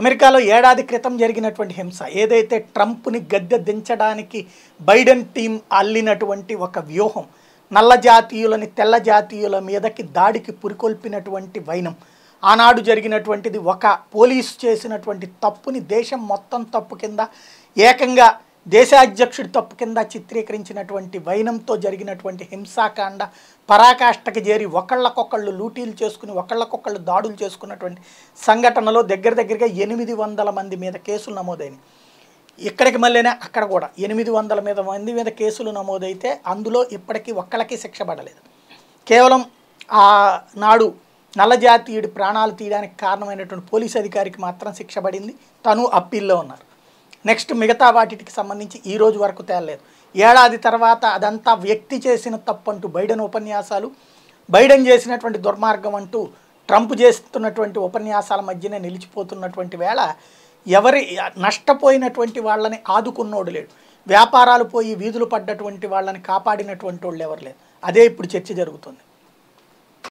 అమెరికాలో ఏడాది క్రితం జరిగినటువంటి హింస ఏదైతే ట్రంప్ని గద్దె దించడానికి బైడెన్ టీం అల్లినటువంటి ఒక వ్యూహం నల్ల జాతీయులని తెల్ల జాతీయుల మీదకి దాడికి పురికొల్పినటువంటి వైనం ఆనాడు జరిగినటువంటిది ఒక పోలీసు చేసినటువంటి తప్పుని దేశం మొత్తం తప్పు కింద ఏకంగా దేశాధ్యక్షుడి తప్పు కింద చిత్రీకరించినటువంటి వైనంతో జరిగినటువంటి హింసాకాండ పరాకాష్ఠకి చేరి ఒకళ్ళకొకళ్ళు లూటీలు చేసుకుని ఒకళ్ళకొకళ్ళు దాడులు చేసుకున్నటువంటి సంఘటనలో దగ్గర దగ్గరగా ఎనిమిది వందల మంది మీద కేసులు నమోదైనవి ఇక్కడికి మళ్ళీనే అక్కడ కూడా ఎనిమిది వందల మీద మంది మీద కేసులు నమోదైతే అందులో ఇప్పటికీ ఒక్కళ్ళకి శిక్ష పడలేదు కేవలం ఆ నాడు నల్లజాతీయుడి ప్రాణాలు తీయడానికి కారణమైనటువంటి పోలీస్ అధికారికి మాత్రం శిక్ష పడింది తను అప్పీల్లో ఉన్నారు నెక్స్ట్ మిగతా వాటికి సంబంధించి ఈ రోజు వరకు తేలలేదు ఏడాది తర్వాత అదంతా వ్యక్తి చేసిన తప్పు అంటూ బైడెన్ ఉపన్యాసాలు బైడెన్ చేసినటువంటి దుర్మార్గం అంటూ ట్రంప్ చేస్తున్నటువంటి ఉపన్యాసాల మధ్యనే నిలిచిపోతున్నటువంటి వేళ ఎవరి నష్టపోయినటువంటి వాళ్ళని ఆదుకున్నోడు లేడు వ్యాపారాలు పోయి వీధులు పడ్డటువంటి వాళ్ళని కాపాడినటువంటి వాళ్ళు ఎవరు లేరు అదే ఇప్పుడు చర్చ జరుగుతుంది